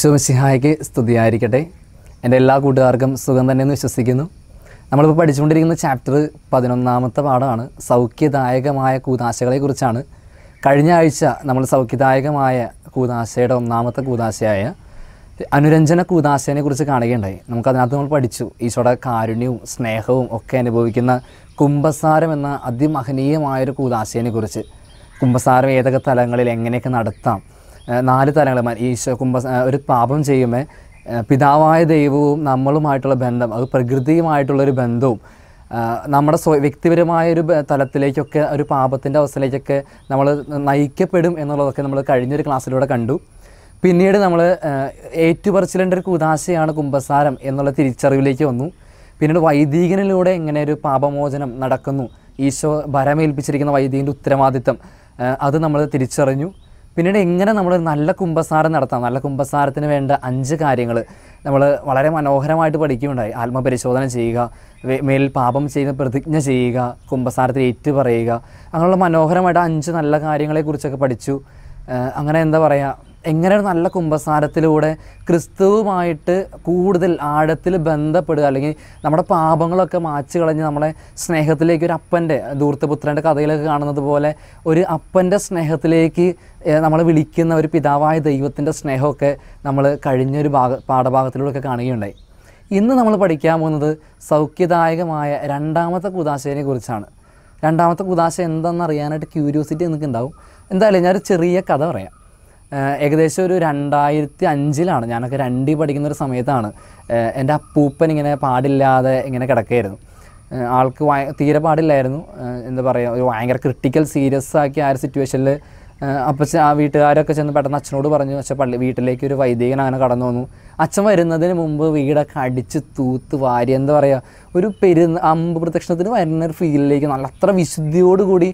ശുഭശിഹായ്ക്ക് സ്തുതിയായിരിക്കട്ടെ എൻ്റെ എല്ലാ കൂട്ടുകാർക്കും സുഖം തന്നെ എന്ന് വിശ്വസിക്കുന്നു നമ്മളിപ്പോൾ പഠിച്ചുകൊണ്ടിരിക്കുന്ന ചാപ്റ്റർ പതിനൊന്നാമത്തെ പാഠമാണ് സൗഖ്യദായകമായ കൂതാശകളെക്കുറിച്ചാണ് കഴിഞ്ഞ ആഴ്ച നമ്മൾ സൗഖ്യദായകമായ കൂതാശയുടെ ഒന്നാമത്തെ കൂതാശയായ അനുരഞ്ജന കൂതാശയെ കുറിച്ച് കാണുകയുണ്ടായി നമുക്കതിനകത്ത് നമ്മൾ പഠിച്ചു ഈശോയുടെ കാരുണ്യവും സ്നേഹവും ഒക്കെ അനുഭവിക്കുന്ന കുംഭസാരം എന്ന അതിമഹനീയമായൊരു കുറിച്ച് കുംഭസാരം ഏതൊക്കെ തലങ്ങളിൽ എങ്ങനെയൊക്കെ നടത്താം നാല് തലങ്ങളെ ഈശോ കുംഭ ഒരു പാപം ചെയ്യുമ്പോൾ പിതാവായ ദൈവവും നമ്മളുമായിട്ടുള്ള ബന്ധം അത് പ്രകൃതിയുമായിട്ടുള്ളൊരു ബന്ധവും നമ്മുടെ സ്വ വ്യക്തിപരമായ ഒരു തലത്തിലേക്കൊക്കെ ഒരു പാപത്തിൻ്റെ അവസ്ഥയിലേക്കൊക്കെ നമ്മൾ നയിക്കപ്പെടും എന്നുള്ളതൊക്കെ നമ്മൾ കഴിഞ്ഞൊരു ക്ലാസ്സിലൂടെ കണ്ടു പിന്നീട് നമ്മൾ ഏറ്റുപറിച്ചിലിൻ്റെ ഒരു കുതാശയാണ് കുംഭസാരം എന്നുള്ള തിരിച്ചറിവിലേക്ക് വന്നു പിന്നീട് വൈദികനിലൂടെ എങ്ങനെ ഒരു പാപമോചനം നടക്കുന്നു ഈശോ ഭരമേൽപ്പിച്ചിരിക്കുന്ന വൈദികൻ്റെ ഉത്തരവാദിത്തം അത് നമ്മൾ തിരിച്ചറിഞ്ഞു പിന്നീട് എങ്ങനെ നമ്മൾ നല്ല കുംഭസാരം നടത്താം നല്ല കുംഭസാരത്തിന് വേണ്ട അഞ്ച് കാര്യങ്ങൾ നമ്മൾ വളരെ മനോഹരമായിട്ട് പഠിക്കുകയുണ്ടായി ആത്മപരിശോധന ചെയ്യുക മേൽ പാപം ചെയ്യുന്ന പ്രതിജ്ഞ ചെയ്യുക കുംഭസാരത്തിൽ ഏറ്റു പറയുക അങ്ങനെയുള്ള മനോഹരമായിട്ട് അഞ്ച് നല്ല കാര്യങ്ങളെക്കുറിച്ചൊക്കെ പഠിച്ചു അങ്ങനെ എന്താ പറയുക എങ്ങനെ ഒരു നല്ല കുംഭസാരത്തിലൂടെ ക്രിസ്തുവുമായിട്ട് കൂടുതൽ ആഴത്തിൽ ബന്ധപ്പെടുക അല്ലെങ്കിൽ നമ്മുടെ പാപങ്ങളൊക്കെ മാച്ചു കളഞ്ഞ് നമ്മളെ സ്നേഹത്തിലേക്ക് ഒരു അപ്പൻ്റെ ദൂർത്തപുത്രൻ്റെ കഥയിലൊക്കെ കാണുന്നത് പോലെ ഒരു അപ്പൻ്റെ സ്നേഹത്തിലേക്ക് നമ്മളെ വിളിക്കുന്ന ഒരു പിതാവായ ദൈവത്തിൻ്റെ സ്നേഹമൊക്കെ നമ്മൾ കഴിഞ്ഞൊരു ഭാഗ പാഠഭാഗത്തിലൂടെയൊക്കെ കാണുകയുണ്ടായി ഇന്ന് നമ്മൾ പഠിക്കാൻ പോകുന്നത് സൗഖ്യദായകമായ രണ്ടാമത്തെ കുതാശയെ കുറിച്ചാണ് രണ്ടാമത്തെ കുതാശ എന്താണെന്ന് അറിയാനായിട്ട് ക്യൂരിയോസിറ്റി നിങ്ങൾക്ക് ഉണ്ടാവും എന്തായാലും ഞാനൊരു ചെറിയ കഥ പറയാം ഏകദേശം ഒരു രണ്ടായിരത്തി അഞ്ചിലാണ് ഞാനൊക്കെ രണ്ടി പഠിക്കുന്ന ഒരു സമയത്താണ് എൻ്റെ അപ്പൂപ്പൻ ഇങ്ങനെ പാടില്ലാതെ ഇങ്ങനെ കിടക്കുകയായിരുന്നു ആൾക്ക് തീരെ പാടില്ലായിരുന്നു എന്താ പറയുക ഒരു ഭയങ്കര ക്രിട്ടിക്കൽ സീരിയസ് ആക്കി ആ ഒരു സിറ്റുവേഷനിൽ അപ്പച്ച ആ വീട്ടുകാരൊക്കെ ചെന്ന് പെട്ടെന്ന് അച്ഛനോട് പറഞ്ഞു പക്ഷേ പള്ളി വീട്ടിലേക്ക് ഒരു വൈദികൻ അങ്ങനെ കടന്നു വന്നു അച്ഛൻ വരുന്നതിന് മുമ്പ് വീടൊക്കെ അടിച്ച് തൂത്ത് വാരി എന്താ പറയുക ഒരു പെരു അമ്പ് പ്രദക്ഷിണത്തിന് വരുന്ന ഒരു ഫീലിലേക്ക് നല്ല അത്ര വിശുദ്ധിയോടുകൂടി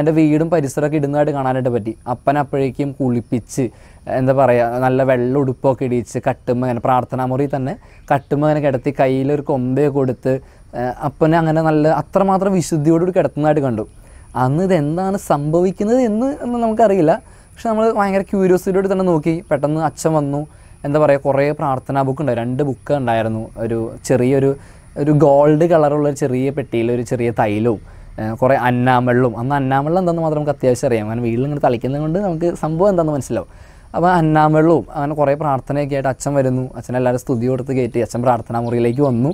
എൻ്റെ വീടും പരിസരമൊക്കെ ഇടുന്നതായിട്ട് കാണാനായിട്ട് പറ്റി അപ്പൻ അപ്പോഴേക്കും കുളിപ്പിച്ച് എന്താ പറയുക നല്ല വെള്ള ഉടുപ്പൊക്കെ ഇടിച്ച് കട്ടുമ്മ പ്രാർത്ഥനാ മുറി തന്നെ കട്ടുമ്മ അങ്ങനെ കിടത്തി കയ്യിലൊരു കൊമ്പയൊക്കെ കൊടുത്ത് അപ്പനെ അങ്ങനെ നല്ല അത്രമാത്രം വിശുദ്ധിയോടുകൂടി കിടത്തുന്നതായിട്ട് കണ്ടു അന്ന് ഇതെന്താണ് സംഭവിക്കുന്നത് എന്ന് എന്ന് നമുക്കറിയില്ല പക്ഷെ നമ്മൾ ഭയങ്കര ക്യൂരിയോസിറ്റിയോട് തന്നെ നോക്കി പെട്ടെന്ന് അച്ഛൻ വന്നു എന്താ പറയുക കുറേ പ്രാർത്ഥനാ ബുക്ക് ഉണ്ടായിരുന്നു രണ്ട് ബുക്ക് ഉണ്ടായിരുന്നു ഒരു ചെറിയൊരു ഒരു ഗോൾഡ് കളറുള്ള ചെറിയ പെട്ടിയിൽ ഒരു ചെറിയ തൈലവും കുറേ അന്നാമള്ളും അന്ന് അന്നാമള്ള എന്താണെന്ന് മാത്രം നമുക്ക് അത്യാവശ്യം അറിയാം അങ്ങനെ വീട്ടിൽ ഇങ്ങനെ തളിക്കുന്നത് കൊണ്ട് നമുക്ക് സംഭവം എന്താണെന്ന് മനസ്സിലാവും അപ്പോൾ അന്നാമള്ളവും അങ്ങനെ കുറേ പ്രാർത്ഥനയൊക്കെ ആയിട്ട് അച്ഛൻ വരുന്നു അച്ഛൻ എല്ലാവരും സ്തുതി കൊടുത്ത് കയറ്റി അച്ഛൻ പ്രാർത്ഥനാ മുറിയിലേക്ക് വന്നു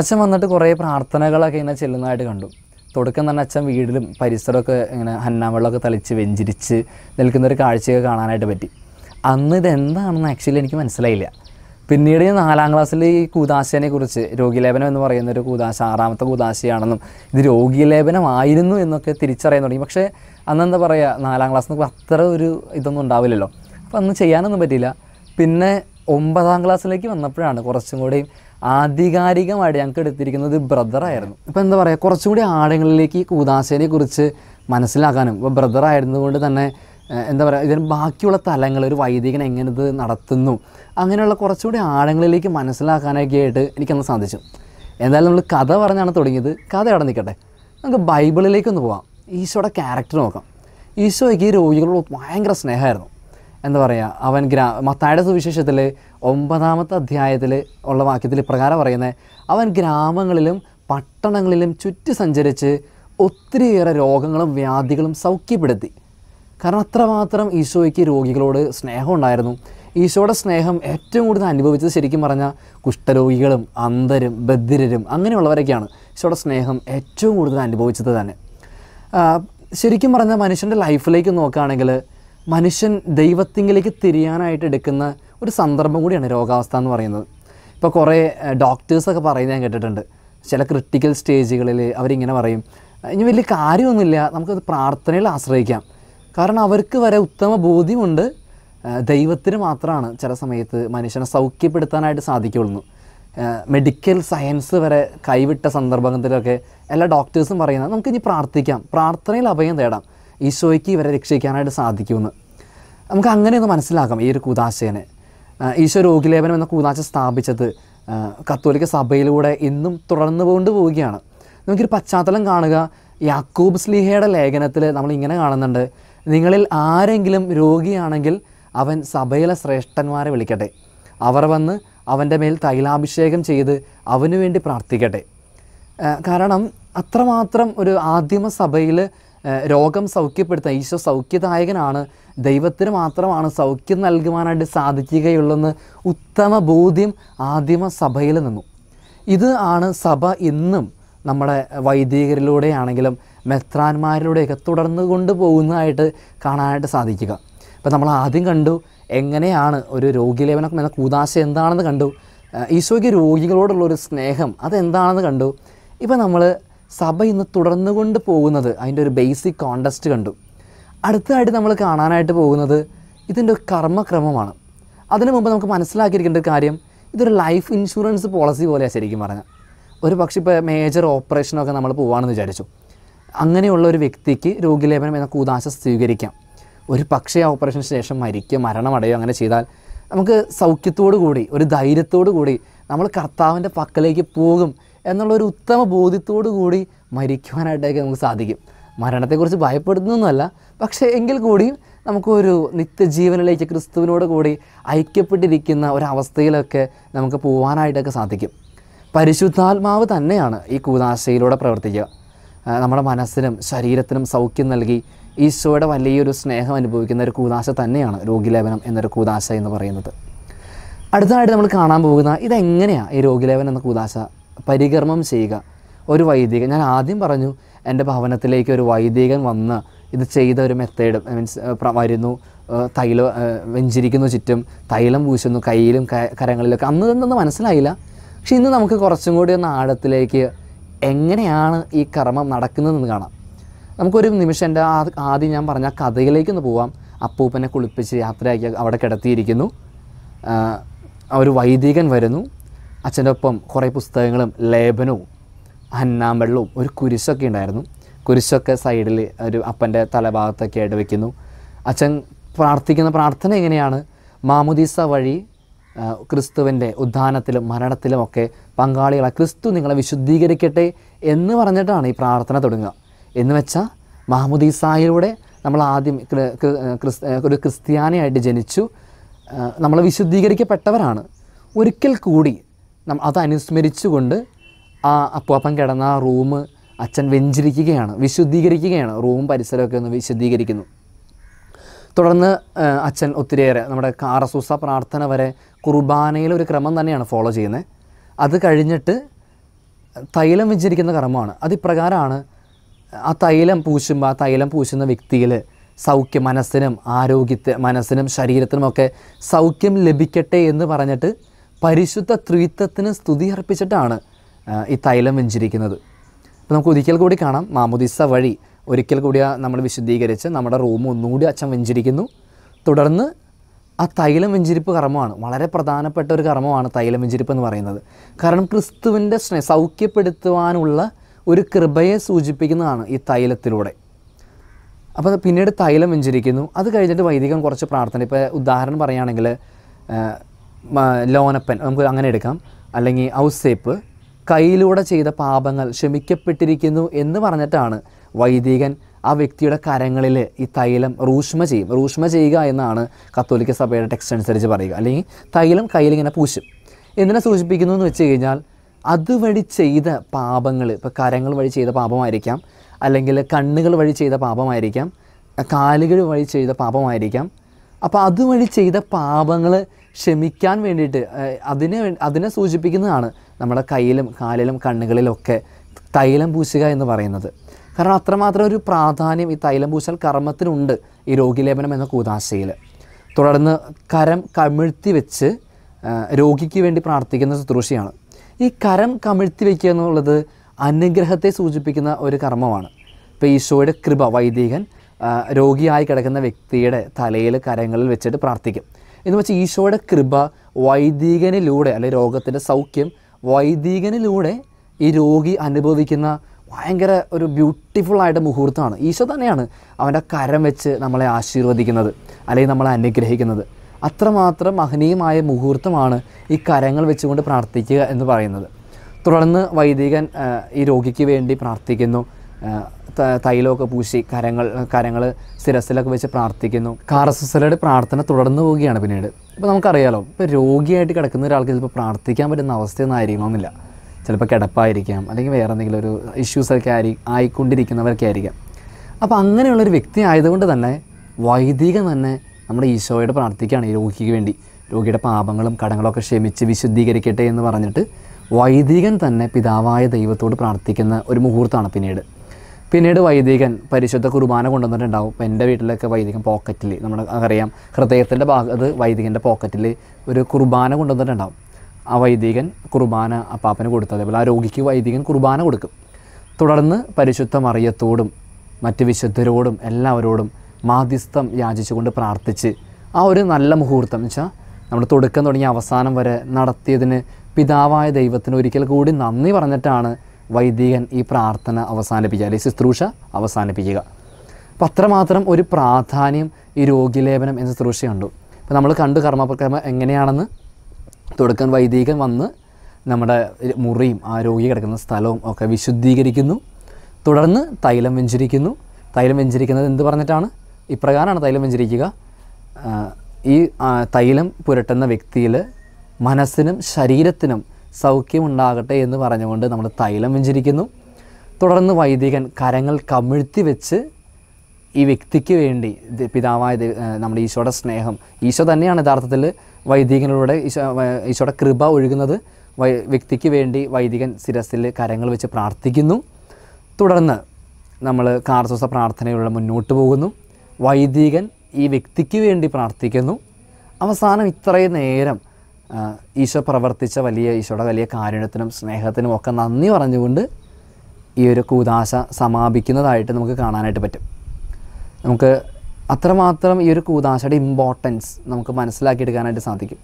അച്ഛൻ വന്നിട്ട് കുറേ പ്രാർത്ഥനകളൊക്കെ ഇങ്ങനെ ചെല്ലുന്നതായിട്ട് കണ്ടു തുടക്കം തന്നെ അച്ഛൻ വീടിലും പരിസരമൊക്കെ ഇങ്ങനെ ഹന്നാവെള്ളമൊക്കെ തളിച്ച് വെഞ്ചിരിച്ച് നിൽക്കുന്ന ഒരു കാഴ്ചയൊക്കെ കാണാനായിട്ട് പറ്റി അന്ന് ഇതെന്താണെന്ന് ആക്ച്വലി എനിക്ക് മനസ്സിലായില്ല പിന്നീട് ഞാൻ നാലാം ക്ലാസ്സിൽ ഈ കൂതാശേനെ കുറിച്ച് രോഗിലേപനം എന്ന് പറയുന്ന ഒരു കൂതാശ ആറാമത്തെ കൂതാശയാണെന്നും ഇത് രോഗിലേപനമായിരുന്നു എന്നൊക്കെ തിരിച്ചറിയാൻ തുടങ്ങി പക്ഷേ അന്നെന്താ പറയുക നാലാം ക്ലാസ് അത്ര ഒരു ഇതൊന്നും ഉണ്ടാവില്ലല്ലോ അപ്പോൾ അന്ന് ചെയ്യാനൊന്നും പറ്റിയില്ല പിന്നെ ഒമ്പതാം ക്ലാസ്സിലേക്ക് വന്നപ്പോഴാണ് കുറച്ചും കൂടി ആധികാരികമായിട്ട് ഞങ്ങൾക്ക് എടുത്തിരിക്കുന്നത് ബ്രദറായിരുന്നു ഇപ്പം എന്താ പറയുക കുറച്ചുകൂടി ആളുകളിലേക്ക് ഈ കൂതാശയെ കുറിച്ച് മനസ്സിലാക്കാനും ഇപ്പോൾ ബ്രദറായിരുന്നുകൊണ്ട് തന്നെ എന്താ പറയുക ഇതിന് ബാക്കിയുള്ള തലങ്ങൾ ഒരു വൈദികൻ എങ്ങനെ നടത്തുന്നു അങ്ങനെയുള്ള കുറച്ചുകൂടി ആഴങ്ങളിലേക്ക് മനസ്സിലാക്കാനൊക്കെ ആയിട്ട് എനിക്കന്ന് സാധിച്ചു എന്തായാലും നമ്മൾ കഥ പറഞ്ഞാണ് തുടങ്ങിയത് കഥ അവിടെ നിൽക്കട്ടെ നമുക്ക് ബൈബിളിലേക്കൊന്ന് പോവാം ഈശോയുടെ ക്യാരക്ടർ നോക്കാം ഈശോയ്ക്ക് ഈ രോഗികളോട് ഭയങ്കര സ്നേഹമായിരുന്നു എന്താ പറയുക അവൻ ഗ്രാ മത്തായുടെ സുവിശേഷത്തിൽ ഒമ്പതാമത്തെ അധ്യായത്തിൽ ഉള്ള വാക്യത്തിൽ ഇപ്രകാരം പറയുന്നത് അവൻ ഗ്രാമങ്ങളിലും പട്ടണങ്ങളിലും ചുറ്റി സഞ്ചരിച്ച് ഒത്തിരിയേറെ രോഗങ്ങളും വ്യാധികളും സൗഖ്യപ്പെടുത്തി കാരണം അത്രമാത്രം ഈശോയ്ക്ക് രോഗികളോട് സ്നേഹം ഉണ്ടായിരുന്നു ഈശോയുടെ സ്നേഹം ഏറ്റവും കൂടുതൽ അനുഭവിച്ചത് ശരിക്കും പറഞ്ഞാൽ കുഷ്ഠരോഗികളും അന്ധരും ബദിരരും അങ്ങനെയുള്ളവരൊക്കെയാണ് ഈശോയുടെ സ്നേഹം ഏറ്റവും കൂടുതൽ അനുഭവിച്ചത് തന്നെ ശരിക്കും പറഞ്ഞാൽ മനുഷ്യൻ്റെ ലൈഫിലേക്ക് നോക്കുകയാണെങ്കിൽ മനുഷ്യൻ ദൈവത്തിങ്കിലേക്ക് തിരിയാനായിട്ട് എടുക്കുന്ന ഒരു സന്ദർഭം കൂടിയാണ് രോഗാവസ്ഥ എന്ന് പറയുന്നത് ഇപ്പോൾ കുറേ ഡോക്ടേഴ്സൊക്കെ പറയുന്നത് ഞാൻ കേട്ടിട്ടുണ്ട് ചില ക്രിട്ടിക്കൽ സ്റ്റേജുകളിൽ അവരിങ്ങനെ പറയും ഇനി വലിയ കാര്യമൊന്നുമില്ല നമുക്കത് പ്രാർത്ഥനയിൽ ആശ്രയിക്കാം കാരണം അവർക്ക് വരെ ഉത്തമ ബോധ്യമുണ്ട് ദൈവത്തിന് മാത്രമാണ് ചില സമയത്ത് മനുഷ്യനെ സൗഖ്യപ്പെടുത്താനായിട്ട് സാധിക്കുള്ളൂ മെഡിക്കൽ സയൻസ് വരെ കൈവിട്ട സന്ദർഭത്തിലൊക്കെ എല്ലാ ഡോക്ടേഴ്സും പറയുന്നത് നമുക്കിനി പ്രാർത്ഥിക്കാം പ്രാർത്ഥനയിൽ അഭയം തേടാം ഈശോയ്ക്ക് ഇവരെ രക്ഷിക്കാനായിട്ട് സാധിക്കുമെന്ന് നമുക്ക് അങ്ങനെയൊന്ന് മനസ്സിലാക്കാം ഈ ഒരു കുതാശേനെ ഈശോ രോഗിലേപനം എന്ന കൂനാച്ച സ്ഥാപിച്ചത് കത്തോലിക്ക സഭയിലൂടെ ഇന്നും തുടർന്നു കൊണ്ട് പോവുകയാണ് നമുക്കൊരു പശ്ചാത്തലം കാണുക യാക്കൂബ് സ്ലിഹയുടെ ലേഖനത്തിൽ നമ്മൾ ഇങ്ങനെ കാണുന്നുണ്ട് നിങ്ങളിൽ ആരെങ്കിലും രോഗിയാണെങ്കിൽ അവൻ സഭയിലെ ശ്രേഷ്ഠന്മാരെ വിളിക്കട്ടെ അവർ വന്ന് അവൻ്റെ മേൽ തൈലാഭിഷേകം ചെയ്ത് അവനു വേണ്ടി പ്രാർത്ഥിക്കട്ടെ കാരണം അത്രമാത്രം ഒരു ആദിമ സഭയിൽ രോഗം സൗഖ്യപ്പെടുത്താൻ ഈശോ സൗഖ്യദായകനാണ് ദൈവത്തിന് മാത്രമാണ് സൗഖ്യം നൽകുവാനായിട്ട് സാധിക്കുകയുള്ളെന്ന് ഉത്തമ ബോധ്യം ആദിമ സഭയിൽ നിന്നു ഇത് ആണ് സഭ ഇന്നും നമ്മുടെ വൈദികരിലൂടെയാണെങ്കിലും മെത്രാന്മാരിലൂടെയൊക്കെ തുടർന്ന് കൊണ്ടുപോകുന്നതായിട്ട് കാണാനായിട്ട് സാധിക്കുക അപ്പോൾ നമ്മൾ ആദ്യം കണ്ടു എങ്ങനെയാണ് ഒരു രോഗിലേപനം എന്ന കൂതാശ എന്താണെന്ന് കണ്ടു ഈശോയ്ക്ക് രോഗികളോടുള്ള ഒരു സ്നേഹം അതെന്താണെന്ന് കണ്ടു ഇപ്പം നമ്മൾ സഭ ഇന്ന് തുടർന്നുകൊണ്ട് പോകുന്നത് അതിൻ്റെ ഒരു ബേസിക് കോണ്ടസ്റ്റ് കണ്ടു അടുത്തതായിട്ട് നമ്മൾ കാണാനായിട്ട് പോകുന്നത് ഇതിൻ്റെ ഒരു കർമ്മക്രമമാണ് അതിനു മുമ്പ് നമുക്ക് മനസ്സിലാക്കിയിരിക്കേണ്ട ഒരു കാര്യം ഇതൊരു ലൈഫ് ഇൻഷുറൻസ് പോളിസി പോലെയാണ് ശരിക്കും പറഞ്ഞാൽ ഒരു പക്ഷേ ഇപ്പോൾ മേജർ ഓപ്പറേഷനൊക്കെ നമ്മൾ പോകുകയാണെന്ന് വിചാരിച്ചു അങ്ങനെയുള്ള ഒരു വ്യക്തിക്ക് രോഗിലേപനം എന്ന കൂതാശ സ്വീകരിക്കാം ഒരു പക്ഷേ ഓപ്പറേഷന് ശേഷം മരിക്കുക മരണമടയോ അങ്ങനെ ചെയ്താൽ നമുക്ക് സൗഖ്യത്തോടു കൂടി ഒരു ധൈര്യത്തോടു കൂടി നമ്മൾ കർത്താവിൻ്റെ പക്കലേക്ക് പോകും എന്നുള്ളൊരു ഉത്തമ ബോധ്യത്തോടു കൂടി മരിക്കുവാനായിട്ടൊക്കെ നമുക്ക് സാധിക്കും മരണത്തെക്കുറിച്ച് ഭയപ്പെടുന്നൊന്നുമല്ല പക്ഷേ എങ്കിൽ കൂടിയും നമുക്കൊരു നിത്യജീവനിലേക്ക് ക്രിസ്തുവിനോട് കൂടി ഐക്യപ്പെട്ടിരിക്കുന്ന ഒരവസ്ഥയിലൊക്കെ നമുക്ക് പോവാനായിട്ടൊക്കെ സാധിക്കും പരിശുദ്ധാത്മാവ് തന്നെയാണ് ഈ കൂതാശയിലൂടെ പ്രവർത്തിക്കുക നമ്മുടെ മനസ്സിനും ശരീരത്തിനും സൗഖ്യം നൽകി ഈശോയുടെ വലിയൊരു സ്നേഹം അനുഭവിക്കുന്ന ഒരു കൂതാശ തന്നെയാണ് രോഗിലേപനം എന്നൊരു കൂതാശ എന്ന് പറയുന്നത് അടുത്തതായിട്ട് നമ്മൾ കാണാൻ പോകുന്ന ഇതെങ്ങനെയാണ് ഈ രോഗിലേപനം എന്ന കൂതാശ പരികർമ്മം ചെയ്യുക ഒരു വൈദികൻ ഞാൻ ആദ്യം പറഞ്ഞു എൻ്റെ ഭവനത്തിലേക്ക് ഒരു വൈദികൻ വന്ന് ഇത് ചെയ്ത ഒരു മെത്തേഡ് മീൻസ് വരുന്നു തൈലം വെഞ്ചിരിക്കുന്നു ചുറ്റും തൈലം പൂശുന്നു കയ്യിലും കരങ്ങളിലൊക്കെ അന്ന് ഇതൊന്നും മനസ്സിലായില്ല പക്ഷെ ഇന്ന് നമുക്ക് കുറച്ചും കൂടി ഒന്ന് ആഴത്തിലേക്ക് എങ്ങനെയാണ് ഈ കർമ്മം നടക്കുന്നതെന്ന് കാണാം നമുക്കൊരു നിമിഷം എൻ്റെ ആദ്യം ഞാൻ പറഞ്ഞ കഥയിലേക്ക് ഒന്ന് പോവാം അപ്പൂപ്പനെ കുളിപ്പിച്ച് യാത്രയാക്കി അവിടെ കിടത്തിയിരിക്കുന്നു ഒരു വൈദികൻ വരുന്നു അച്ഛൻ്റെ ഒപ്പം കുറേ പുസ്തകങ്ങളും ലേപനവും വെള്ളവും ഒരു കുരിശൊക്കെ ഉണ്ടായിരുന്നു കുരിശൊക്കെ സൈഡിൽ ഒരു അപ്പൻ്റെ തലഭാഗത്തൊക്കെ ആയിട്ട് വെക്കുന്നു അച്ഛൻ പ്രാർത്ഥിക്കുന്ന പ്രാർത്ഥന എങ്ങനെയാണ് മാമുദീസ വഴി ക്രിസ്തുവിൻ്റെ ഉദ്ധാനത്തിലും ഒക്കെ പങ്കാളികളെ ക്രിസ്തു നിങ്ങളെ വിശുദ്ധീകരിക്കട്ടെ എന്ന് പറഞ്ഞിട്ടാണ് ഈ പ്രാർത്ഥന തുടങ്ങുക എന്ന് വെച്ചാൽ മാമുദീസായിലൂടെ നമ്മൾ ആദ്യം ഒരു ക്രിസ്ത്യാനിയായിട്ട് ജനിച്ചു നമ്മൾ വിശുദ്ധീകരിക്കപ്പെട്ടവരാണ് ഒരിക്കൽ കൂടി അതനുസ്മരിച്ചുകൊണ്ട് ആ അപ്പൂപ്പൻ കിടന്ന ആ റൂം അച്ഛൻ വെഞ്ചിരിക്കുകയാണ് വിശുദ്ധീകരിക്കുകയാണ് റൂം പരിസരമൊക്കെ ഒന്ന് വിശുദ്ധീകരിക്കുന്നു തുടർന്ന് അച്ഛൻ ഒത്തിരിയേറെ നമ്മുടെ കാറസൂസ പ്രാർത്ഥന വരെ കുർബാനയിലെ ഒരു ക്രമം തന്നെയാണ് ഫോളോ ചെയ്യുന്നത് അത് കഴിഞ്ഞിട്ട് തൈലം വെച്ചിരിക്കുന്ന കർമ്മമാണ് അതിപ്രകാരമാണ് ആ തൈലം പൂശുമ്പോൾ ആ തൈലം പൂശുന്ന വ്യക്തിയിൽ സൗഖ്യം മനസ്സിനും ആരോഗ്യത്തെ മനസ്സിനും ശരീരത്തിനുമൊക്കെ സൗഖ്യം ലഭിക്കട്ടെ എന്ന് പറഞ്ഞിട്ട് പരിശുദ്ധ ത്രിത്വത്തിന് സ്തുതി അർപ്പിച്ചിട്ടാണ് ഈ തൈലം വെഞ്ചിരിക്കുന്നത് അപ്പോൾ നമുക്ക് ഒരിക്കൽ കൂടി കാണാം മാമുദിസ വഴി ഒരിക്കൽ കൂടി നമ്മൾ വിശദീകരിച്ച് നമ്മുടെ റൂം ഒന്നുകൂടി അച്ഛൻ വെഞ്ചിരിക്കുന്നു തുടർന്ന് ആ തൈലം വെഞ്ചിരിപ്പ് കർമ്മമാണ് വളരെ പ്രധാനപ്പെട്ട ഒരു കർമ്മമാണ് തൈലം വെഞ്ചിരിപ്പ് എന്ന് പറയുന്നത് കാരണം ക്രിസ്തുവിൻ്റെ സ്നേ സൗഖ്യപ്പെടുത്തുവാനുള്ള ഒരു കൃപയെ സൂചിപ്പിക്കുന്നതാണ് ഈ തൈലത്തിലൂടെ അപ്പോൾ പിന്നീട് തൈലം വെഞ്ചിരിക്കുന്നു അത് കഴിഞ്ഞിട്ട് വൈദികം കുറച്ച് പ്രാർത്ഥന ഇപ്പോൾ ഉദാഹരണം പറയുകയാണെങ്കിൽ ലോനപ്പൻ നമുക്ക് അങ്ങനെ എടുക്കാം അല്ലെങ്കിൽ ഔസേപ്പ് കൈയിലൂടെ ചെയ്ത പാപങ്ങൾ ക്ഷമിക്കപ്പെട്ടിരിക്കുന്നു എന്ന് പറഞ്ഞിട്ടാണ് വൈദികൻ ആ വ്യക്തിയുടെ കരങ്ങളിൽ ഈ തൈലം റൂഷ്മ ചെയ്യും റൂഷ്മ ചെയ്യുക എന്നാണ് കത്തോലിക്ക സഭയുടെ ടെക്സ്റ്റ് അനുസരിച്ച് പറയുക അല്ലെങ്കിൽ തൈലം കയ്യിലിങ്ങനെ പൂശും എന്തിനെ സൂചിപ്പിക്കുന്നു എന്ന് വെച്ച് കഴിഞ്ഞാൽ അതുവഴി ചെയ്ത പാപങ്ങൾ ഇപ്പോൾ കരങ്ങൾ വഴി ചെയ്ത പാപമായിരിക്കാം അല്ലെങ്കിൽ കണ്ണുകൾ വഴി ചെയ്ത പാപമായിരിക്കാം കാലുകൾ വഴി ചെയ്ത പാപമായിരിക്കാം അപ്പോൾ അതുവഴി ചെയ്ത പാപങ്ങൾ ക്ഷമിക്കാൻ വേണ്ടിയിട്ട് അതിനെ അതിനെ സൂചിപ്പിക്കുന്നതാണ് നമ്മുടെ കയ്യിലും കാലിലും കണ്ണുകളിലൊക്കെ തൈലം പൂശുക എന്ന് പറയുന്നത് കാരണം അത്രമാത്രം ഒരു പ്രാധാന്യം ഈ തൈലം പൂശൽ കർമ്മത്തിനുണ്ട് ഈ രോഗിലേപനം എന്ന കൂതാശയിൽ തുടർന്ന് കരം കമിഴ്ത്തി വെച്ച് രോഗിക്ക് വേണ്ടി പ്രാർത്ഥിക്കുന്ന ശുശ്രൂഷയാണ് ഈ കരം കമിഴ്ത്തി വയ്ക്കുക എന്നുള്ളത് അനുഗ്രഹത്തെ സൂചിപ്പിക്കുന്ന ഒരു കർമ്മമാണ് ഇപ്പോൾ ഈശോയുടെ കൃപ വൈദികൻ രോഗിയായി കിടക്കുന്ന വ്യക്തിയുടെ തലയിൽ കരങ്ങളിൽ വെച്ചിട്ട് പ്രാർത്ഥിക്കും എന്ന് വെച്ചാൽ ഈശോയുടെ കൃപ വൈദികനിലൂടെ അല്ലെങ്കിൽ രോഗത്തിൻ്റെ സൗഖ്യം വൈദികനിലൂടെ ഈ രോഗി അനുഭവിക്കുന്ന ഭയങ്കര ഒരു ബ്യൂട്ടിഫുൾ ആയിട്ട് മുഹൂർത്തമാണ് ഈശോ തന്നെയാണ് അവൻ്റെ കരം വെച്ച് നമ്മളെ ആശീർവദിക്കുന്നത് അല്ലെങ്കിൽ നമ്മളെ അനുഗ്രഹിക്കുന്നത് അത്രമാത്രം മഹനീയമായ മുഹൂർത്തമാണ് ഈ കരങ്ങൾ വെച്ചുകൊണ്ട് പ്രാർത്ഥിക്കുക എന്ന് പറയുന്നത് തുടർന്ന് വൈദികൻ ഈ രോഗിക്ക് വേണ്ടി പ്രാർത്ഥിക്കുന്നു തൈലമൊക്കെ പൂശി കരങ്ങൾ കരങ്ങൾ സിരസിലൊക്കെ വെച്ച് പ്രാർത്ഥിക്കുന്നു കാർ എസ് എസ് പ്രാർത്ഥന തുടർന്നു പോവുകയാണ് പിന്നീട് ഇപ്പോൾ നമുക്കറിയാലോ ഇപ്പോൾ രോഗിയായിട്ട് കിടക്കുന്ന ഒരാൾക്ക് ചിലപ്പോൾ പ്രാർത്ഥിക്കാൻ പറ്റുന്ന അവസ്ഥയൊന്നും ആയിരിക്കണമെന്നില്ല ചിലപ്പോൾ കിടപ്പായിരിക്കാം അല്ലെങ്കിൽ വേറെ എന്തെങ്കിലും ഒരു ഇഷ്യൂസൊക്കെ ആയി ആയിക്കൊണ്ടിരിക്കുന്നവരൊക്കെ ആയിരിക്കാം അപ്പോൾ അങ്ങനെയുള്ളൊരു വ്യക്തി ആയതുകൊണ്ട് തന്നെ വൈദികം തന്നെ നമ്മുടെ ഈശോയുടെ പ്രാർത്ഥിക്കുകയാണ് ഈ രോഗിക്ക് വേണ്ടി രോഗിയുടെ പാപങ്ങളും കടങ്ങളൊക്കെ ക്ഷമിച്ച് വിശുദ്ധീകരിക്കട്ടെ എന്ന് പറഞ്ഞിട്ട് വൈദികൻ തന്നെ പിതാവായ ദൈവത്തോട് പ്രാർത്ഥിക്കുന്ന ഒരു മുഹൂർത്തമാണ് പിന്നീട് പിന്നീട് വൈദികൻ പരിശുദ്ധ കുർബാന കൊണ്ടുവന്നിട്ടുണ്ടാവും എൻ്റെ വീട്ടിലൊക്കെ വൈദികൻ പോക്കറ്റിൽ നമ്മൾ അറിയാം ഹൃദയത്തിൻ്റെ ഭാഗത്ത് വൈദികൻ്റെ പോക്കറ്റിൽ ഒരു കുർബാന കൊണ്ടുവന്നിട്ടുണ്ടാവും ആ വൈദികൻ കുർബാന അപ്പാപ്പന് കൊടുത്തു അതേപോലെ ആ രോഗിക്ക് വൈദികൻ കുർബാന കൊടുക്കും തുടർന്ന് പരിശുദ്ധ മറിയത്തോടും മറ്റ് വിശുദ്ധരോടും എല്ലാവരോടും മാധ്യസ്ഥം യാചിച്ചുകൊണ്ട് പ്രാർത്ഥിച്ച് ആ ഒരു നല്ല മുഹൂർത്തം എന്ന് വെച്ചാൽ നമ്മൾ തുടക്കം തുടങ്ങി അവസാനം വരെ നടത്തിയതിന് പിതാവായ ദൈവത്തിന് ഒരിക്കൽ കൂടി നന്ദി പറഞ്ഞിട്ടാണ് വൈദികൻ ഈ പ്രാർത്ഥന അവസാനിപ്പിക്കുക അല്ലെങ്കിൽ ശുശ്രൂഷ അവസാനിപ്പിക്കുക അപ്പം അത്രമാത്രം ഒരു പ്രാധാന്യം ഈ രോഗിലേപനം എന്ന ശുശ്രൂഷയുണ്ട് അപ്പോൾ നമ്മൾ കണ്ടു കർമ്മപ്രക്രമ എങ്ങനെയാണെന്ന് തുടക്കം വൈദികൻ വന്ന് നമ്മുടെ മുറിയും ആ രോഗി കിടക്കുന്ന സ്ഥലവും ഒക്കെ വിശുദ്ധീകരിക്കുന്നു തുടർന്ന് തൈലം വെഞ്ചിരിക്കുന്നു തൈലം വെഞ്ചിരിക്കുന്നത് എന്ത് പറഞ്ഞിട്ടാണ് ഇപ്രകാരമാണ് തൈലം വെഞ്ചിരിക്കുക ഈ തൈലം പുരട്ടുന്ന വ്യക്തിയിൽ മനസ്സിനും ശരീരത്തിനും സൗഖ്യമുണ്ടാകട്ടെ എന്ന് പറഞ്ഞുകൊണ്ട് നമ്മൾ തൈലം വെഞ്ചിരിക്കുന്നു തുടർന്ന് വൈദികൻ കരങ്ങൾ കമിഴ്ത്തി വെച്ച് ഈ വ്യക്തിക്ക് വേണ്ടി പിതാവായ നമ്മുടെ ഈശോയുടെ സ്നേഹം ഈശോ തന്നെയാണ് യഥാർത്ഥത്തിൽ വൈദികനിലൂടെ ഈശോ ഈശോയുടെ കൃപ ഒഴുകുന്നത് വൈ വ്യക്തിക്ക് വേണ്ടി വൈദികൻ ശിരസിൽ കരങ്ങൾ വെച്ച് പ്രാർത്ഥിക്കുന്നു തുടർന്ന് നമ്മൾ കാർസോസ പ്രാർത്ഥനയിലൂടെ മുന്നോട്ട് പോകുന്നു വൈദികൻ ഈ വ്യക്തിക്ക് വേണ്ടി പ്രാർത്ഥിക്കുന്നു അവസാനം ഇത്രയും നേരം ഈശോ പ്രവർത്തിച്ച വലിയ ഈശോയുടെ വലിയ കാരുണ്യത്തിനും സ്നേഹത്തിനും ഒക്കെ നന്ദി പറഞ്ഞുകൊണ്ട് ഈ ഒരു കൂതാശ സമാപിക്കുന്നതായിട്ട് നമുക്ക് കാണാനായിട്ട് പറ്റും നമുക്ക് അത്രമാത്രം ഈ ഒരു കൂതാശയുടെ ഇമ്പോർട്ടൻസ് നമുക്ക് മനസ്സിലാക്കിയെടുക്കാനായിട്ട് സാധിക്കും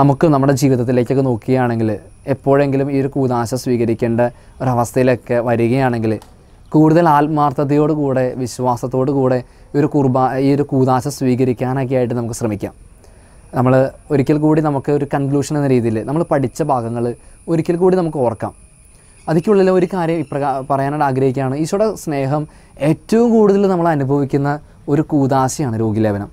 നമുക്ക് നമ്മുടെ ജീവിതത്തിലേക്കൊക്കെ നോക്കുകയാണെങ്കിൽ എപ്പോഴെങ്കിലും ഈ ഒരു കൂതാശ സ്വീകരിക്കേണ്ട ഒരവസ്ഥയിലൊക്കെ വരികയാണെങ്കിൽ കൂടുതൽ ആത്മാർത്ഥതയോടുകൂടെ വിശ്വാസത്തോടു കൂടെ ഈ ഒരു കുർബാ ഈ ഒരു കൂതാശ സ്വീകരിക്കാനൊക്കെ ആയിട്ട് നമുക്ക് ശ്രമിക്കാം നമ്മൾ ഒരിക്കൽ കൂടി നമുക്ക് ഒരു കൺക്ലൂഷൻ എന്ന രീതിയിൽ നമ്മൾ പഠിച്ച ഭാഗങ്ങൾ ഒരിക്കൽ കൂടി നമുക്ക് ഓർക്കാം അതിക്കുള്ളിൽ ഒരു കാര്യം ഇപ്രകാ പറയാനായിട്ട് ആഗ്രഹിക്കുകയാണ് ഈശോയുടെ സ്നേഹം ഏറ്റവും കൂടുതൽ നമ്മൾ അനുഭവിക്കുന്ന ഒരു കൂതാശയാണ് രോഗിലേപനം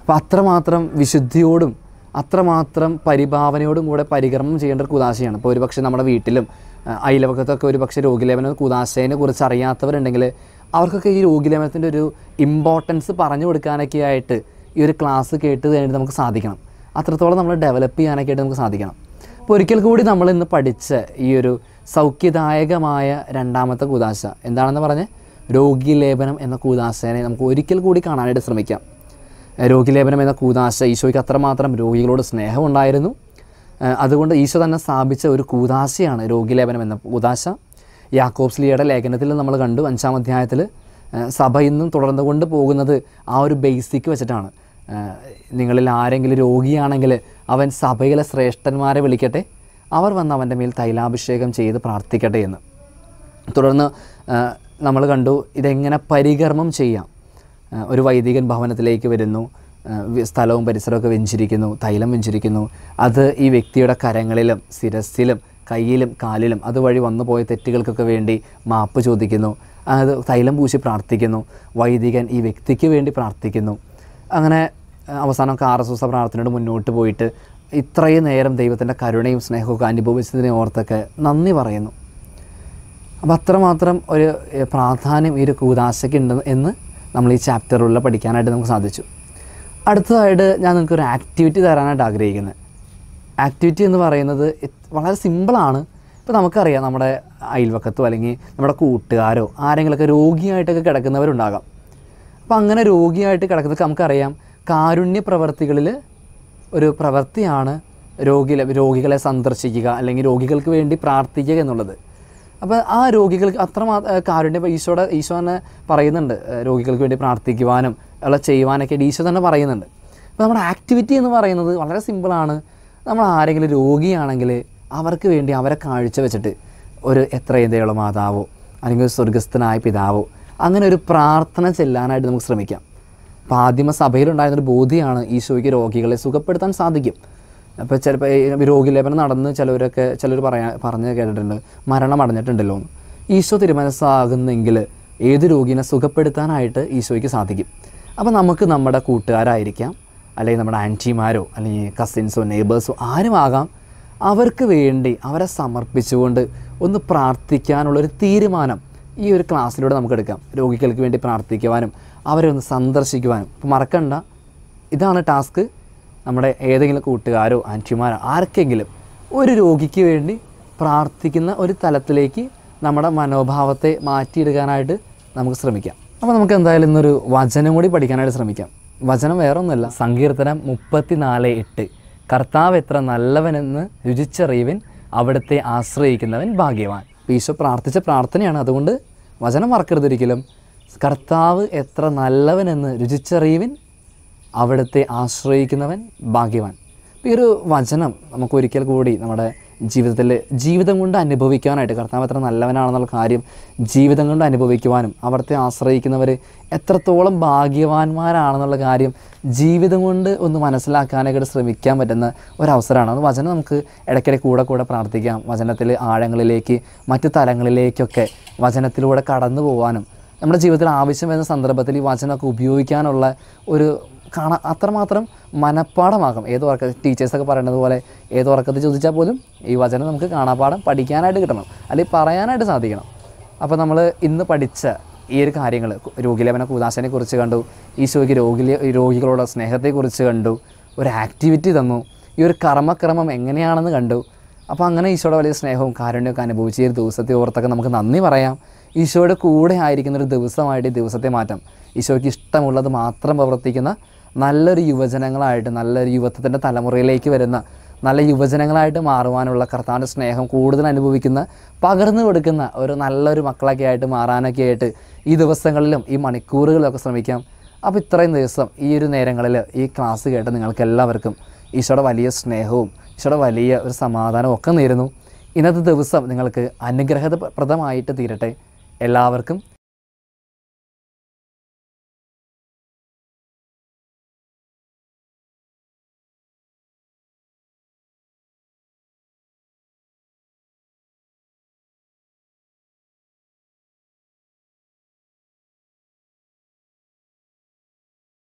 അപ്പോൾ അത്രമാത്രം വിശുദ്ധിയോടും അത്രമാത്രം പരിഭാവനയോടും കൂടെ പരികർമ്മം ചെയ്യേണ്ട ഒരു കൂതാശയാണ് ഇപ്പോൾ ഒരുപക്ഷെ നമ്മുടെ വീട്ടിലും അയലവക്കത്തൊക്കെ ഒരുപക്ഷെ രോഗിലേപനം കൂതാശയെ കുറിച്ച് അറിയാത്തവരുണ്ടെങ്കിൽ അവർക്കൊക്കെ ഈ രോഗിലേപനത്തിൻ്റെ ഒരു ഇമ്പോർട്ടൻസ് പറഞ്ഞു കൊടുക്കാനൊക്കെ ആയിട്ട് ഈ ഒരു ക്ലാസ് കേട്ട് കഴിഞ്ഞിട്ട് നമുക്ക് സാധിക്കണം അത്രത്തോളം നമ്മൾ ഡെവലപ്പ് ചെയ്യാനൊക്കെ ആയിട്ട് നമുക്ക് സാധിക്കണം അപ്പോൾ ഒരിക്കൽ കൂടി നമ്മൾ ഇന്ന് പഠിച്ച ഈ ഒരു സൗഖ്യദായകമായ രണ്ടാമത്തെ കൂതാശ എന്താണെന്ന് പറഞ്ഞ് രോഗിലേപനം എന്ന കൂതാശനെ നമുക്ക് ഒരിക്കൽ കൂടി കാണാനായിട്ട് ശ്രമിക്കാം രോഗിലേപനം എന്ന കൂതാശ ഈശോയ്ക്ക് അത്രമാത്രം രോഗികളോട് സ്നേഹമുണ്ടായിരുന്നു അതുകൊണ്ട് ഈശോ തന്നെ സ്ഥാപിച്ച ഒരു കൂതാശയാണ് രോഗിലേപനം എന്ന കൂതാശ യാക്കോബ്സ്ലിയുടെ ലേഖനത്തിൽ നമ്മൾ കണ്ടു അഞ്ചാം അധ്യായത്തിൽ സഭ ഇന്നും തുടർന്നു കൊണ്ട് പോകുന്നത് ആ ഒരു ബേസിക് വെച്ചിട്ടാണ് നിങ്ങളിൽ ആരെങ്കിലും രോഗിയാണെങ്കിൽ അവൻ സഭയിലെ ശ്രേഷ്ഠന്മാരെ വിളിക്കട്ടെ അവർ വന്ന് അവൻ്റെ മേൽ തൈലാഭിഷേകം ചെയ്ത് പ്രാർത്ഥിക്കട്ടെ എന്ന് തുടർന്ന് നമ്മൾ കണ്ടു ഇതെങ്ങനെ പരികർമ്മം ചെയ്യാം ഒരു വൈദികൻ ഭവനത്തിലേക്ക് വരുന്നു സ്ഥലവും പരിസരമൊക്കെ വെഞ്ചിരിക്കുന്നു തൈലം വെഞ്ചിരിക്കുന്നു അത് ഈ വ്യക്തിയുടെ കരങ്ങളിലും ശിരസ്സിലും കയ്യിലും കാലിലും അതുവഴി വന്നു പോയ തെറ്റുകൾക്കൊക്കെ വേണ്ടി മാപ്പ് ചോദിക്കുന്നു അത് തൈലം പൂശി പ്രാർത്ഥിക്കുന്നു വൈദികൻ ഈ വ്യക്തിക്ക് വേണ്ടി പ്രാർത്ഥിക്കുന്നു അങ്ങനെ അവസാനം എസ് പ്രാർത്ഥനയോട് മുന്നോട്ട് പോയിട്ട് ഇത്രയും നേരം ദൈവത്തിൻ്റെ കരുണയും സ്നേഹമൊക്കെ അനുഭവിച്ചതിനെ ഓർത്തൊക്കെ നന്ദി പറയുന്നു അപ്പം അത്രമാത്രം ഒരു പ്രാധാന്യം ഈ ഒരു കൂതാശയ്ക്ക് ഉണ്ട് എന്ന് നമ്മൾ ഈ ചാപ്റ്ററുകളിൽ പഠിക്കാനായിട്ട് നമുക്ക് സാധിച്ചു അടുത്തതായിട്ട് ഞാൻ നിങ്ങൾക്ക് ഒരു ആക്ടിവിറ്റി തരാനായിട്ട് ആഗ്രഹിക്കുന്നത് ആക്ടിവിറ്റി എന്ന് പറയുന്നത് വളരെ സിമ്പിളാണ് ഇപ്പോൾ നമുക്കറിയാം നമ്മുടെ അയൽവക്കത്തോ അല്ലെങ്കിൽ നമ്മുടെ കൂട്ടുകാരോ ആരെങ്കിലൊക്കെ രോഗിയായിട്ടൊക്കെ കിടക്കുന്നവരുണ്ടാകാം അപ്പോൾ അങ്ങനെ രോഗിയായിട്ട് കിടക്കുന്നതൊക്കെ നമുക്കറിയാം കാരുണ്യ പ്രവർത്തികളിൽ ഒരു പ്രവൃത്തിയാണ് രോഗികളെ രോഗികളെ സന്ദർശിക്കുക അല്ലെങ്കിൽ രോഗികൾക്ക് വേണ്ടി പ്രാർത്ഥിക്കുക എന്നുള്ളത് അപ്പോൾ ആ രോഗികൾക്ക് അത്ര കാരുണ്യ ഈശോടെ ഈശോ തന്നെ പറയുന്നുണ്ട് രോഗികൾക്ക് വേണ്ടി പ്രാർത്ഥിക്കുവാനും ഉള്ള ചെയ്യുവാനൊക്കെ ഈശോ തന്നെ പറയുന്നുണ്ട് അപ്പോൾ നമ്മുടെ ആക്ടിവിറ്റി എന്ന് പറയുന്നത് വളരെ സിമ്പിളാണ് നമ്മൾ ആരെങ്കിലും രോഗിയാണെങ്കിൽ അവർക്ക് വേണ്ടി അവരെ കാഴ്ചവെച്ചിട്ട് ഒരു എത്ര ഇതയുള്ള മാതാവോ അല്ലെങ്കിൽ ഒരു സ്വർഗസ്ഥനായ പിതാവോ അങ്ങനെ ഒരു പ്രാർത്ഥന ചെല്ലാനായിട്ട് നമുക്ക് ശ്രമിക്കാം അപ്പോൾ ആദ്യമ സഭയിലുണ്ടായിരുന്നൊരു ബോധിയാണ് ഈശോയ്ക്ക് രോഗികളെ സുഖപ്പെടുത്താൻ സാധിക്കും അപ്പോൾ ചിലപ്പോൾ രോഗിലേപനം നടന്ന് ചിലവരൊക്കെ ചിലർ പറയാ പറഞ്ഞ് കേട്ടിട്ടുണ്ട് മരണം അടഞ്ഞിട്ടുണ്ടല്ലോ എന്ന് ഈശോ തിരുമനസ്സാകുന്നെങ്കിൽ ഏത് രോഗിനെ സുഖപ്പെടുത്താനായിട്ട് ഈശോയ്ക്ക് സാധിക്കും അപ്പോൾ നമുക്ക് നമ്മുടെ കൂട്ടുകാരായിരിക്കാം അല്ലെങ്കിൽ നമ്മുടെ ആൻറ്റിമാരോ അല്ലെങ്കിൽ കസിൻസോ നെയ്ബേഴ്സോ ആരും അവർക്ക് വേണ്ടി അവരെ സമർപ്പിച്ചുകൊണ്ട് ഒന്ന് പ്രാർത്ഥിക്കാനുള്ളൊരു തീരുമാനം ഈ ഒരു ക്ലാസ്സിലൂടെ നമുക്ക് എടുക്കാം രോഗികൾക്ക് വേണ്ടി പ്രാർത്ഥിക്കുവാനും അവരെ ഒന്ന് സന്ദർശിക്കുവാനും ഇപ്പോൾ മറക്കണ്ട ഇതാണ് ടാസ്ക് നമ്മുടെ ഏതെങ്കിലും കൂട്ടുകാരോ ആൻറ്റിമാരോ ആർക്കെങ്കിലും ഒരു രോഗിക്ക് വേണ്ടി പ്രാർത്ഥിക്കുന്ന ഒരു തലത്തിലേക്ക് നമ്മുടെ മനോഭാവത്തെ മാറ്റിയെടുക്കാനായിട്ട് നമുക്ക് ശ്രമിക്കാം അപ്പോൾ നമുക്ക് എന്തായാലും ഇന്നൊരു വചനം കൂടി പഠിക്കാനായിട്ട് ശ്രമിക്കാം വചനം വേറൊന്നുമല്ല സങ്കീർത്തനം മുപ്പത്തി നാല് എട്ട് കർത്താവ് എത്ര നല്ലവനെന്ന് രുചിച്ചറിയുവൻ അവിടുത്തെ ആശ്രയിക്കുന്നവൻ ഭാഗ്യവാൻ ഈശോ പ്രാർത്ഥിച്ച പ്രാർത്ഥനയാണ് അതുകൊണ്ട് വചനം മറക്കരുതൊരിക്കലും കർത്താവ് എത്ര നല്ലവനെന്ന് രുചിച്ചറിയുവൻ അവിടുത്തെ ആശ്രയിക്കുന്നവൻ ഭാഗ്യവാൻ ഈ ഒരു വചനം നമുക്കൊരിക്കൽ കൂടി നമ്മുടെ ജീവിതത്തിൽ ജീവിതം കൊണ്ട് അനുഭവിക്കാനായിട്ട് കർത്താവ് എത്ര നല്ലവനാണെന്നുള്ള കാര്യം ജീവിതം കൊണ്ട് അനുഭവിക്കുവാനും അവിടുത്തെ ആശ്രയിക്കുന്നവർ എത്രത്തോളം ഭാഗ്യവാന്മാരാണെന്നുള്ള കാര്യം ജീവിതം കൊണ്ട് ഒന്ന് മനസ്സിലാക്കാനായിട്ട് ശ്രമിക്കാൻ പറ്റുന്ന ഒരവസരമാണ് അത് വചനം നമുക്ക് ഇടയ്ക്കിടെ കൂടെ കൂടെ പ്രാർത്ഥിക്കാം വചനത്തിൽ ആഴങ്ങളിലേക്ക് മറ്റ് തലങ്ങളിലേക്കൊക്കെ വചനത്തിലൂടെ കടന്നു പോകാനും നമ്മുടെ ജീവിതത്തിൽ ആവശ്യം വരുന്ന സന്ദർഭത്തിൽ ഈ വചനമൊക്കെ ഉപയോഗിക്കാനുള്ള ഒരു കാണാൻ അത്രമാത്രം മനഃപ്പാടമാകും ഏത് വർക്കത്ത് ടീച്ചേഴ്സൊക്കെ പറയുന്നത് പോലെ ഏത് വർക്കത്ത് ചോദിച്ചാൽ പോലും ഈ വചനം നമുക്ക് കാണാപ്പാടം പഠിക്കാനായിട്ട് കിട്ടണം അല്ലെങ്കിൽ പറയാനായിട്ട് സാധിക്കണം അപ്പോൾ നമ്മൾ ഇന്ന് പഠിച്ച ഈ ഒരു കാര്യങ്ങൾ രോഗിലേപന കൂതാശനെ കുറിച്ച് കണ്ടു ഈശോയ്ക്ക് രോഗി രോഗികളോട് സ്നേഹത്തെക്കുറിച്ച് കണ്ടു ഒരു ആക്ടിവിറ്റി തന്നു ഈ ഒരു കർമ്മക്രമം എങ്ങനെയാണെന്ന് കണ്ടു അപ്പോൾ അങ്ങനെ ഈശോയുടെ വലിയ സ്നേഹവും കാരുണ്യമൊക്കെ അനുഭവിച്ച ഈ ഒരു ദിവസത്തെ ഓർത്തൊക്കെ നമുക്ക് നന്ദി പറയാം ഈശോയുടെ കൂടെ ആയിരിക്കുന്ന ഒരു ദിവസമായിട്ട് ഈ ദിവസത്തെ മാറ്റം ഈശോയ്ക്ക് ഇഷ്ടമുള്ളത് മാത്രം പ്രവർത്തിക്കുന്ന നല്ലൊരു യുവജനങ്ങളായിട്ട് നല്ലൊരു യുവത്വത്തിൻ്റെ തലമുറയിലേക്ക് വരുന്ന നല്ല യുവജനങ്ങളായിട്ട് മാറുവാനുള്ള കർത്താവിൻ്റെ സ്നേഹം കൂടുതൽ അനുഭവിക്കുന്ന പകർന്നു കൊടുക്കുന്ന ഒരു നല്ലൊരു മക്കളൊക്കെ ആയിട്ട് മാറാനൊക്കെ ആയിട്ട് ഈ ദിവസങ്ങളിലും ഈ മണിക്കൂറുകളിലൊക്കെ ശ്രമിക്കാം അപ്പോൾ ഇത്രയും ദിവസം ഈ ഒരു നേരങ്ങളിൽ ഈ ക്ലാസ് കേട്ട് നിങ്ങൾക്ക് എല്ലാവർക്കും ഈശോയുടെ വലിയ സ്നേഹവും ഈശോയുടെ വലിയ ഒരു സമാധാനവും ഒക്കെ നേരുന്നു ഇന്നത്തെ ദിവസം നിങ്ങൾക്ക് അനുഗ്രഹപ്രദമായിട്ട് തീരട്ടെ എല്ലാവർക്കും